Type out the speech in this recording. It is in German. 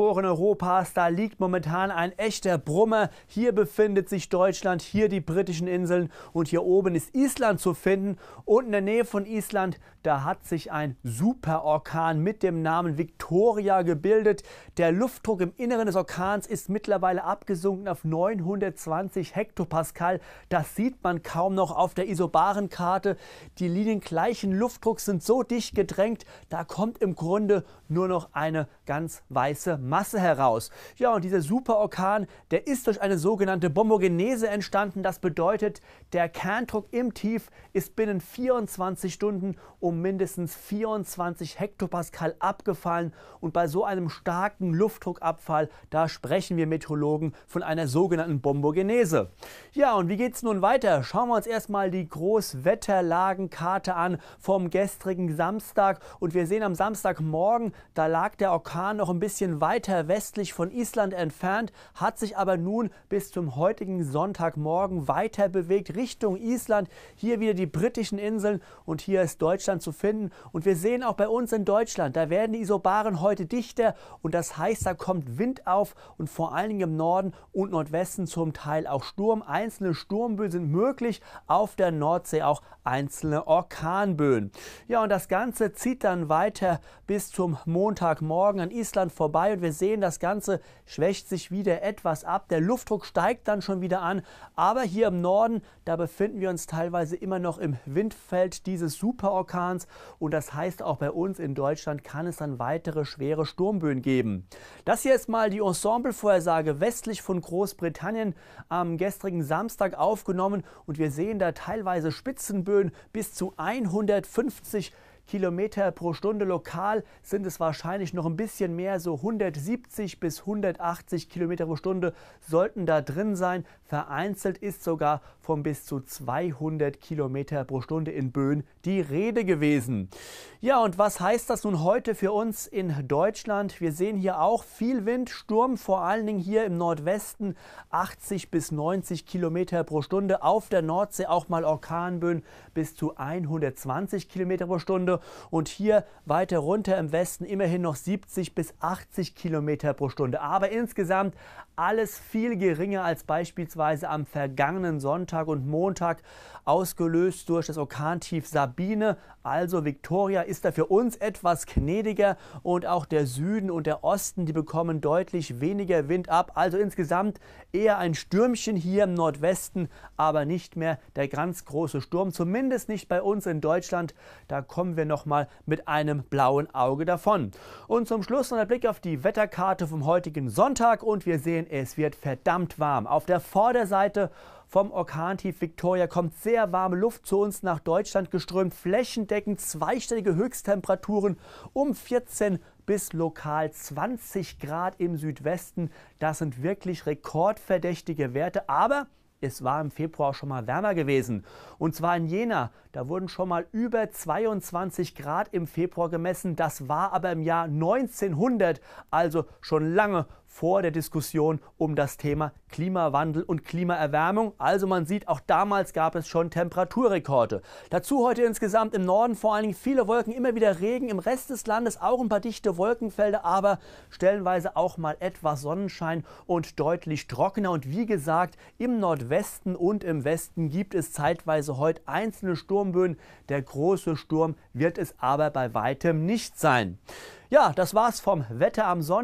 Ohren Europas, da liegt momentan ein echter Brummer. Hier befindet sich Deutschland, hier die britischen Inseln und hier oben ist Island zu finden. Und in der Nähe von Island, da hat sich ein Superorkan mit dem Namen Victoria gebildet. Der Luftdruck im Inneren des Orkans ist mittlerweile abgesunken auf 920 Hektopascal. Das sieht man kaum noch auf der Isobarenkarte. Die Linien gleichen Luftdrucks sind so dicht gedrängt, da kommt im Grunde nur noch eine ganz weiße Masse heraus. Ja, und dieser Superorkan, der ist durch eine sogenannte Bombogenese entstanden. Das bedeutet, der Kerndruck im Tief ist binnen 24 Stunden um mindestens 24 Hektopascal abgefallen. Und bei so einem starken Luftdruckabfall, da sprechen wir Meteorologen von einer sogenannten Bombogenese. Ja, und wie geht es nun weiter? Schauen wir uns erstmal die Großwetterlagenkarte an vom gestrigen Samstag. Und wir sehen am Samstagmorgen, da lag der Orkan noch ein bisschen weiter weiter westlich von Island entfernt, hat sich aber nun bis zum heutigen Sonntagmorgen weiter bewegt Richtung Island. Hier wieder die britischen Inseln und hier ist Deutschland zu finden. Und wir sehen auch bei uns in Deutschland, da werden die Isobaren heute dichter und das heißt, da kommt Wind auf und vor allen Dingen im Norden und Nordwesten zum Teil auch Sturm. Einzelne Sturmböen sind möglich, auf der Nordsee auch einzelne Orkanböen. Ja, und das Ganze zieht dann weiter bis zum Montagmorgen an Island vorbei und wir sehen, das Ganze schwächt sich wieder etwas ab. Der Luftdruck steigt dann schon wieder an. Aber hier im Norden, da befinden wir uns teilweise immer noch im Windfeld dieses Superorkans. Und das heißt, auch bei uns in Deutschland kann es dann weitere schwere Sturmböen geben. Das hier ist mal die Ensemble-Vorhersage westlich von Großbritannien am gestrigen Samstag aufgenommen. Und wir sehen da teilweise Spitzenböen bis zu 150 Kilometer pro Stunde. Lokal sind es wahrscheinlich noch ein bisschen mehr, so 170 bis 180 Kilometer pro Stunde sollten da drin sein. Vereinzelt ist sogar von bis zu 200 Kilometer pro Stunde in Böen die Rede gewesen. Ja, und was heißt das nun heute für uns in Deutschland? Wir sehen hier auch viel Wind, Sturm, vor allen Dingen hier im Nordwesten 80 bis 90 Kilometer pro Stunde. Auf der Nordsee auch mal Orkanböen bis zu 120 Kilometer pro Stunde. Stunde und hier weiter runter im Westen immerhin noch 70 bis 80 Kilometer pro Stunde. Aber insgesamt alles viel geringer als beispielsweise am vergangenen Sonntag und Montag, ausgelöst durch das Orkantief Sabine. Also Victoria ist da für uns etwas gnädiger und auch der Süden und der Osten, die bekommen deutlich weniger Wind ab. Also insgesamt eher ein Stürmchen hier im Nordwesten, aber nicht mehr der ganz große Sturm, zumindest nicht bei uns in Deutschland. Da kommen wir wir nochmal mit einem blauen Auge davon. Und zum Schluss noch ein Blick auf die Wetterkarte vom heutigen Sonntag und wir sehen, es wird verdammt warm. Auf der Vorderseite vom Orkantief Victoria kommt sehr warme Luft zu uns nach Deutschland geströmt, flächendeckend zweistellige Höchsttemperaturen um 14 bis lokal 20 Grad im Südwesten. Das sind wirklich rekordverdächtige Werte, aber es war im Februar schon mal wärmer gewesen. Und zwar in Jena. Da wurden schon mal über 22 Grad im Februar gemessen. Das war aber im Jahr 1900, also schon lange vor der Diskussion um das Thema Klimawandel und Klimaerwärmung. Also man sieht, auch damals gab es schon Temperaturrekorde. Dazu heute insgesamt im Norden vor allen Dingen viele Wolken, immer wieder Regen, im Rest des Landes auch ein paar dichte Wolkenfelder, aber stellenweise auch mal etwas Sonnenschein und deutlich trockener. Und wie gesagt, im Nordwesten und im Westen gibt es zeitweise heute einzelne Sturmböen. Der große Sturm wird es aber bei weitem nicht sein. Ja, das war's vom Wetter am Sonntag.